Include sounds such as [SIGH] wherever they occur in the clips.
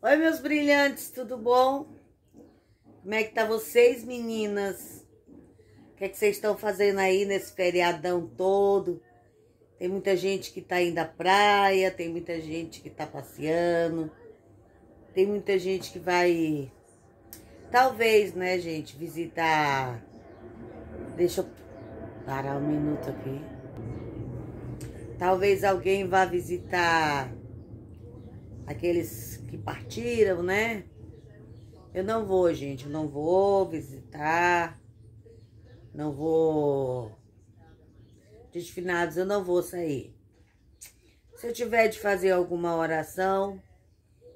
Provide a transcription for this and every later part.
Oi, meus brilhantes, tudo bom? Como é que tá vocês, meninas? O que é que vocês estão fazendo aí nesse feriadão todo? Tem muita gente que tá indo à praia, tem muita gente que tá passeando, tem muita gente que vai, talvez, né, gente, visitar. Deixa eu parar um minuto aqui. Talvez alguém vá visitar aqueles que partiram, né? Eu não vou, gente, eu não vou visitar, não vou. Desfinados, eu não vou sair. Se eu tiver de fazer alguma oração,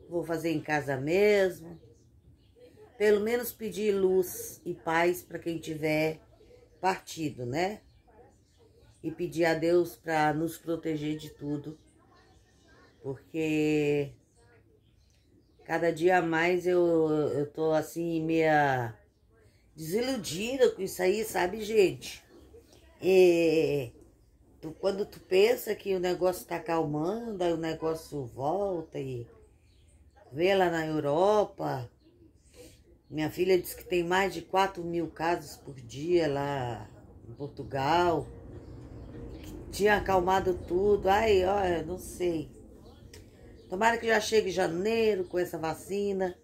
vou fazer em casa mesmo. Pelo menos pedir luz e paz para quem tiver partido, né? E pedir a Deus para nos proteger de tudo. Porque Cada dia mais eu, eu tô assim, meia desiludida com isso aí, sabe, gente? E é, tu, quando tu pensa que o negócio tá calmando, aí o negócio volta e vê lá na Europa. Minha filha diz que tem mais de 4 mil casos por dia lá em Portugal. Que tinha acalmado tudo. Ai, olha, não sei. Tomara que já chegue janeiro com essa vacina,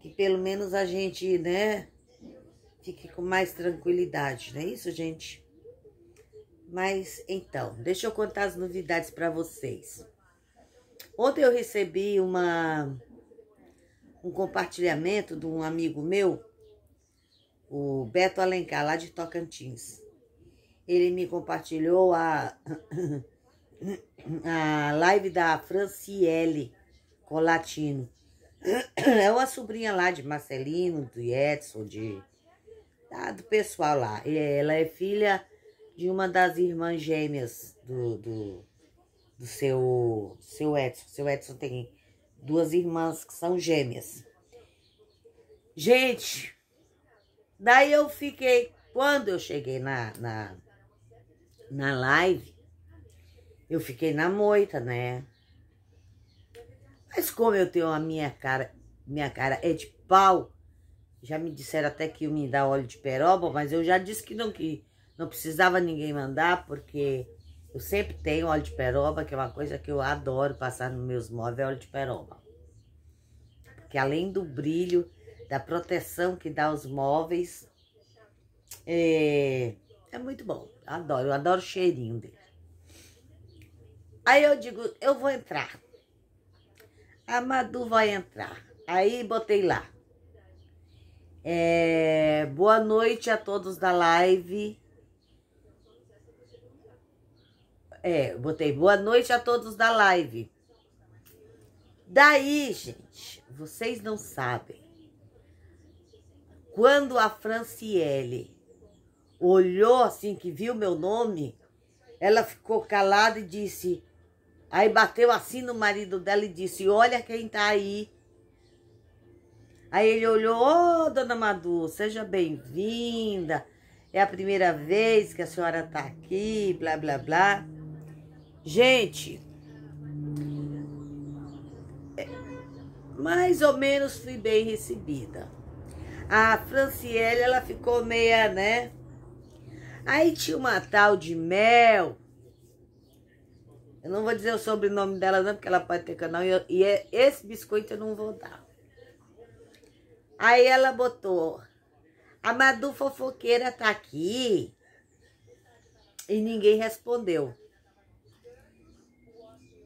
que pelo menos a gente, né, fique com mais tranquilidade, não é isso, gente? Mas então, deixa eu contar as novidades para vocês. Ontem eu recebi uma um compartilhamento de um amigo meu, o Beto Alencar, lá de Tocantins. Ele me compartilhou a [CLEARS THROAT] a live da Franciele Colatino. [CLEARS THROAT] É uma sobrinha lá de Marcelino, do Edson, de, tá, do pessoal lá. Ela é filha de uma das irmãs gêmeas do, do, do seu, seu Edson. Seu Edson tem duas irmãs que são gêmeas. Gente, daí eu fiquei. Quando eu cheguei na, na, na live, eu fiquei na moita, né? Mas como eu tenho a minha cara, minha cara é de pau, já me disseram até que iam me dar óleo de peroba, mas eu já disse que não, que não precisava ninguém mandar, porque eu sempre tenho óleo de peroba, que é uma coisa que eu adoro passar nos meus móveis, é óleo de peroba. Porque além do brilho, da proteção que dá aos móveis, é, é muito bom. Adoro, eu adoro o cheirinho dele. Aí eu digo, eu vou entrar. A Madu vai entrar. Aí botei lá. É, boa noite a todos da live. É, botei boa noite a todos da live. Daí, gente, vocês não sabem. Quando a Franciele olhou assim que viu meu nome, ela ficou calada e disse: Aí bateu assim no marido dela e disse: Olha quem tá aí. Aí ele olhou: Ô, oh, dona Madu, seja bem-vinda. É a primeira vez que a senhora tá aqui, blá, blá, blá. Gente, é, mais ou menos fui bem recebida. A Franciele, ela ficou meia, né? Aí tinha uma tal de Mel eu não vou dizer o sobrenome dela não, porque ela pode ter canal. E, eu, e é, esse biscoito eu não vou dar. Aí ela botou. A Madu fofoqueira tá aqui. E ninguém respondeu.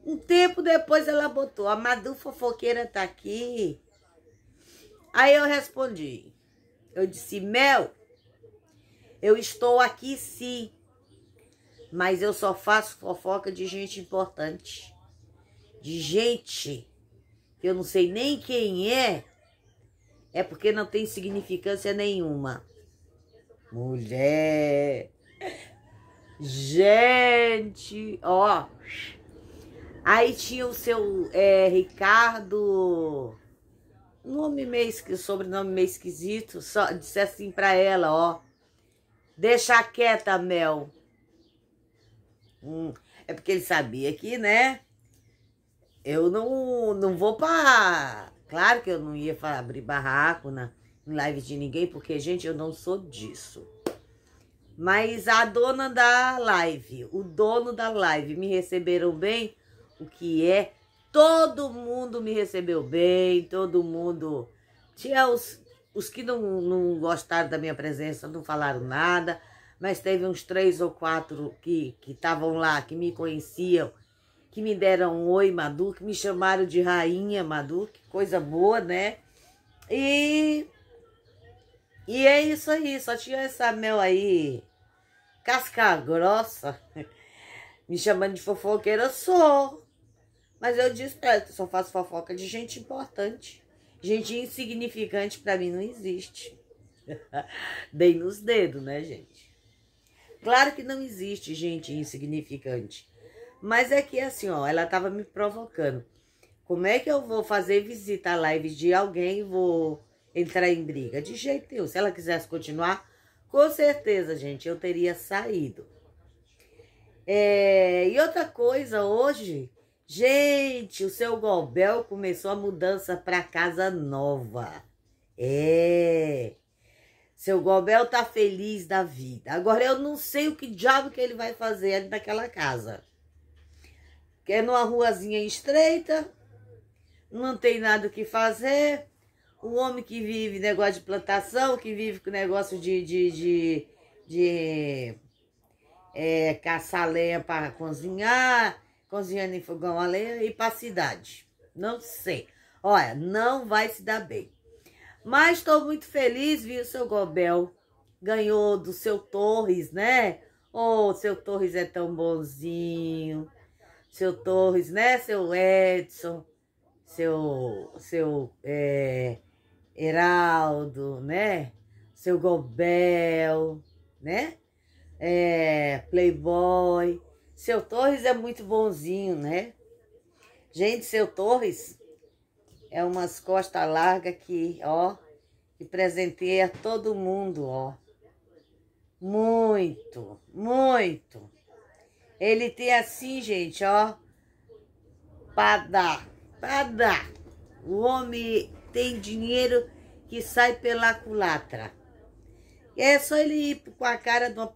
Um tempo depois ela botou. A Madu fofoqueira tá aqui. Aí eu respondi. Eu disse, Mel, eu estou aqui sim. Mas eu só faço fofoca de gente importante. De gente que eu não sei nem quem é. É porque não tem significância nenhuma. Mulher. Gente. Ó. Aí tinha o seu é, Ricardo, nome meio sobrenome meio esquisito, só disse assim pra ela, ó. Deixa quieta, Mel. Hum, é porque ele sabia que, né? Eu não, não vou para. Claro que eu não ia abrir barraco na, em live de ninguém, porque, gente, eu não sou disso. Mas a dona da live, o dono da live, me receberam bem, o que é. Todo mundo me recebeu bem, todo mundo. Tinha os, os que não, não gostaram da minha presença, não falaram nada mas teve uns três ou quatro que estavam lá, que me conheciam, que me deram um oi, Madu, que me chamaram de rainha, Madu, que coisa boa, né? E, e é isso aí, só tinha essa mel aí, casca grossa, [LAUGHS] me chamando de fofoqueira, sou. Mas eu disse pra ela que só faço fofoca de gente importante. Gente insignificante para mim não existe. [LAUGHS] Dei nos dedos, né, gente? Claro que não existe gente insignificante. Mas é que assim, ó, ela tava me provocando. Como é que eu vou fazer visita à live de alguém e vou entrar em briga? De jeito nenhum. Se ela quisesse continuar, com certeza, gente, eu teria saído. É, e outra coisa, hoje, gente, o seu Golbel começou a mudança para casa nova. É. Seu Gobel tá feliz da vida. Agora eu não sei o que diabo que ele vai fazer ali naquela casa. Que é numa ruazinha estreita, não tem nada o que fazer. O homem que vive negócio de plantação, que vive com negócio de, de, de, de é, caçar lenha para cozinhar, cozinhando em fogão a lenha e para cidade. Não sei. Olha, não vai se dar bem. Mas estou muito feliz, viu, seu Gobel? Ganhou do seu Torres, né? Oh, seu Torres é tão bonzinho. Seu Torres, né? Seu Edson, seu, seu é, Heraldo, né? Seu Gobel, né? É, Playboy. Seu Torres é muito bonzinho, né? Gente, seu Torres é umas costas largas que, ó, e presenteia todo mundo, ó. Muito, muito. Ele tem assim, gente, ó, pra dar, pra dar. O homem tem dinheiro que sai pela culatra. É só ele ir com a cara de uma... Ô,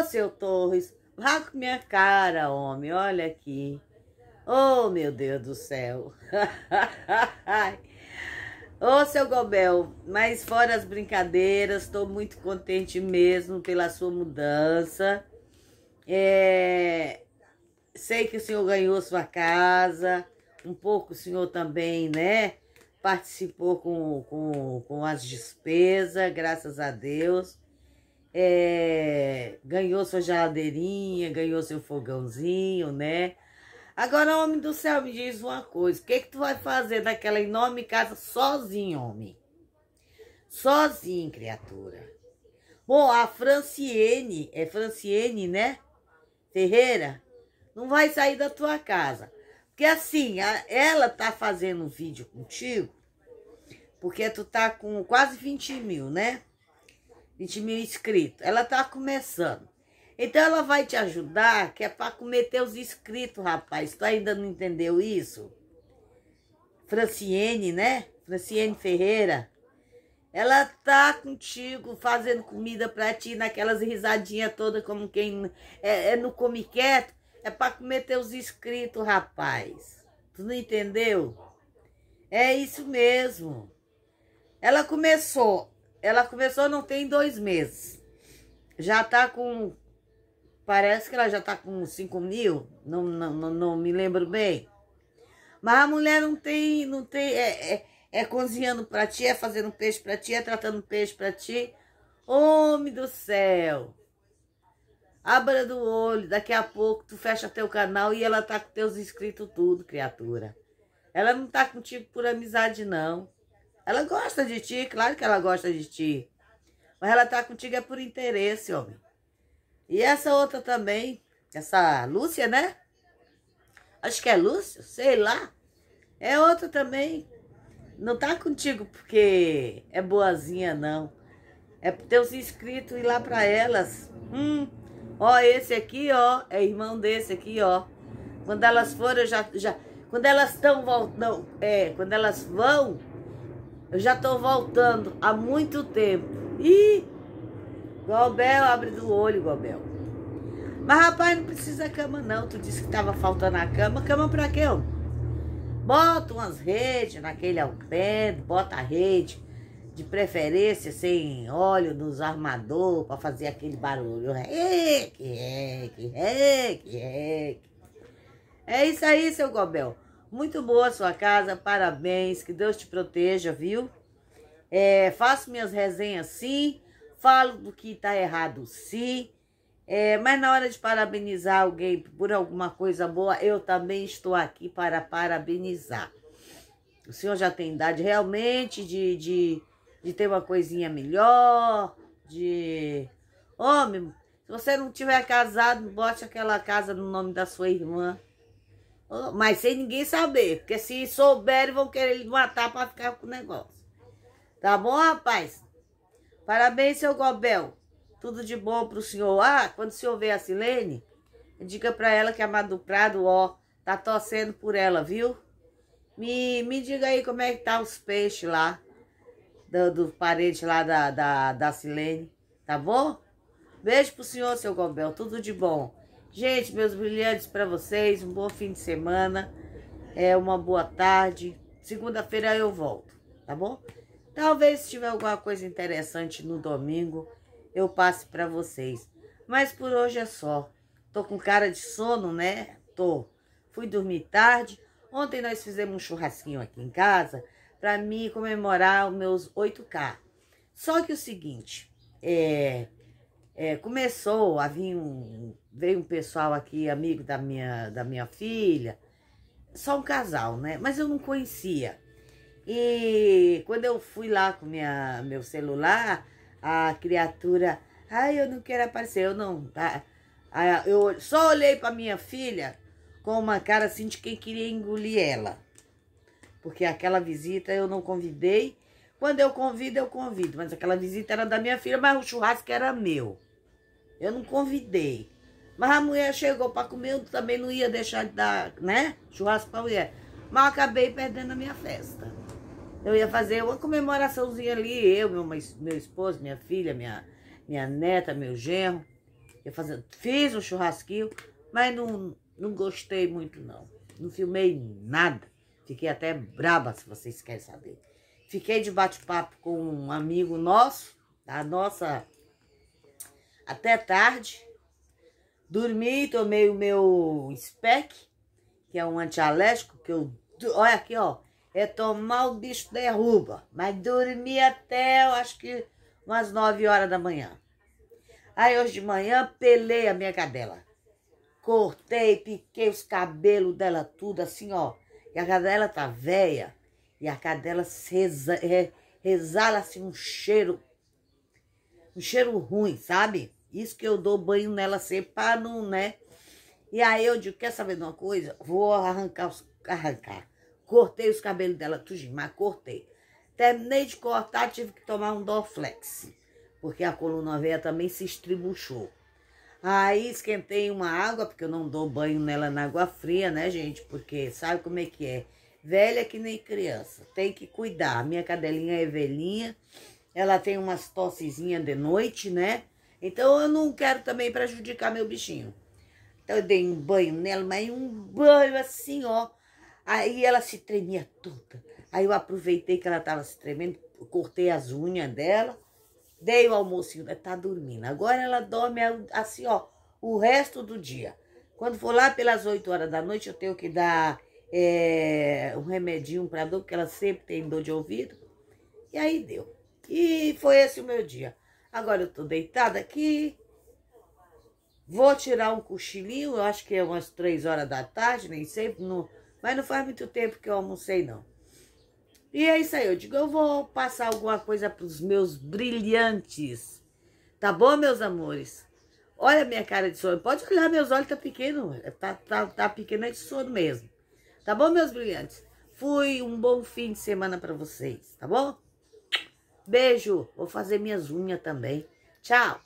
oh, seu Torres, vá com minha cara, homem, olha aqui. Oh, meu Deus do céu. [LAUGHS] Ô, oh, seu Gobel, mas fora as brincadeiras, estou muito contente mesmo pela sua mudança. É... Sei que o senhor ganhou sua casa, um pouco o senhor também, né? Participou com, com, com as despesas, graças a Deus. É... Ganhou sua geladeirinha, ganhou seu fogãozinho, né? Agora, homem do céu, me diz uma coisa. O que, é que tu vai fazer naquela enorme casa sozinho, homem? Sozinho, criatura. Bom, a Franciene, é Franciene, né? Ferreira, não vai sair da tua casa. Porque assim, a, ela tá fazendo um vídeo contigo, porque tu tá com quase 20 mil, né? 20 mil inscritos. Ela tá começando. Então ela vai te ajudar, que é para cometer os inscritos, rapaz. Tu ainda não entendeu isso? Franciene, né? Franciene Ferreira. Ela tá contigo, fazendo comida para ti, naquelas risadinhas todas, como quem é, é no come quieto. É para cometer os inscritos, rapaz. Tu não entendeu? É isso mesmo. Ela começou. Ela começou não tem dois meses. Já tá com Parece que ela já tá com 5 mil, não, não, não, não, me lembro bem. Mas a mulher não tem, não tem, é, é, é cozinhando pra ti, é fazendo peixe pra ti, é tratando peixe pra ti. Homem do céu! Abra do olho, daqui a pouco tu fecha teu canal e ela tá com teus inscritos tudo, criatura. Ela não tá contigo por amizade, não. Ela gosta de ti, claro que ela gosta de ti. Mas ela tá contigo é por interesse, homem. E essa outra também, essa Lúcia, né? Acho que é Lúcia, sei lá. É outra também. Não tá contigo porque é boazinha, não. É pro teus inscritos ir lá para elas. Hum, ó, esse aqui, ó, é irmão desse aqui, ó. Quando elas foram, eu já. já quando elas estão voltando. É, quando elas vão, eu já tô voltando há muito tempo. Ih! Gobel, abre do olho, Gobel. Mas rapaz, não precisa cama não. Tu disse que tava faltando a cama. Cama pra quê, homem? Bota umas redes naquele alpendo. bota a rede, de preferência sem óleo nos armador para fazer aquele barulho. Rec, rec, rec, rec. É isso aí, seu Gobel. Muito boa a sua casa, parabéns, que Deus te proteja, viu? É, faço minhas resenhas sim falo do que está errado, sim. É, mas na hora de parabenizar alguém por alguma coisa boa, eu também estou aqui para parabenizar. O senhor já tem idade realmente de, de, de ter uma coisinha melhor, de... Homem, se você não tiver casado, bote aquela casa no nome da sua irmã. mas sem ninguém saber, porque se souberem, vão querer matar para ficar com o negócio. Tá bom, rapaz? Parabéns, seu Gobel. Tudo de bom pro senhor. Ah, quando o senhor vê a Silene, diga pra ela que a Madu Prado, ó, tá torcendo por ela, viu? Me, me diga aí como é que tá os peixes lá, do, do parente lá da, da, da Silene, tá bom? Beijo pro senhor, seu Gobel. Tudo de bom. Gente, meus brilhantes para vocês. Um bom fim de semana. É uma boa tarde. Segunda-feira eu volto, tá bom? Talvez se tiver alguma coisa interessante no domingo, eu passe para vocês. Mas por hoje é só. Tô com cara de sono, né? Tô. Fui dormir tarde. Ontem nós fizemos um churrasquinho aqui em casa para mim comemorar os meus 8K. Só que o seguinte, é, é, começou a vir um, veio um pessoal aqui, amigo da minha, da minha filha, só um casal, né? Mas eu não conhecia. E quando eu fui lá com minha, meu celular, a criatura, ai, eu não quero aparecer, eu não. A, eu só olhei para minha filha com uma cara assim de quem queria engolir ela. Porque aquela visita eu não convidei. Quando eu convido, eu convido. Mas aquela visita era da minha filha, mas o churrasco era meu. Eu não convidei. Mas a mulher chegou para comer, eu também não ia deixar de dar, né? Churrasco para mulher. Mas eu acabei perdendo a minha festa. Eu ia fazer uma comemoraçãozinha ali, eu, meu, meu esposo, minha filha, minha, minha neta, meu genro. Eu fazendo, fiz um churrasquinho, mas não, não gostei muito, não. Não filmei nada. Fiquei até braba, se vocês querem saber. Fiquei de bate-papo com um amigo nosso, da nossa... Até tarde. Dormi, tomei o meu SPEC, que é um antialérgico, que eu... Olha aqui, ó. É tomar o bicho derruba. Mas dormi até, eu acho que umas 9 horas da manhã. Aí hoje de manhã pelei a minha cadela. Cortei, piquei os cabelos dela tudo assim, ó. E a cadela tá velha. E a cadela reza, assim um cheiro, um cheiro ruim, sabe? Isso que eu dou banho nela sempre pra não, né? E aí eu digo, quer saber de uma coisa? Vou arrancar, os, arrancar Cortei os cabelos dela, tudinho, mas cortei. Terminei de cortar, tive que tomar um Dorflex, porque a coluna veia também se estribuchou. Aí esquentei uma água, porque eu não dou banho nela na água fria, né, gente? Porque sabe como é que é? Velha que nem criança, tem que cuidar. Minha cadelinha é velhinha, ela tem umas tossezinhas de noite, né? Então eu não quero também prejudicar meu bichinho. Então eu dei um banho nela, mas um banho assim, ó Aí ela se tremia toda. Aí eu aproveitei que ela estava se tremendo, cortei as unhas dela, dei o almocinho, ela né? tá dormindo. Agora ela dorme assim, ó, o resto do dia. Quando for lá pelas 8 horas da noite, eu tenho que dar é, um remedinho para dor, porque ela sempre tem dor de ouvido. E aí deu. E foi esse o meu dia. Agora eu tô deitada aqui. Vou tirar um cochilinho, eu acho que é umas três horas da tarde, nem sempre. No, mas não faz muito tempo que eu almocei, não. E é isso aí, eu digo, eu vou passar alguma coisa para os meus brilhantes. Tá bom, meus amores? Olha a minha cara de sono. Pode olhar, meus olhos tá pequeno. Tá, tá, tá pequeno é de sono mesmo. Tá bom, meus brilhantes? Fui um bom fim de semana para vocês, tá bom? Beijo. Vou fazer minhas unhas também. Tchau.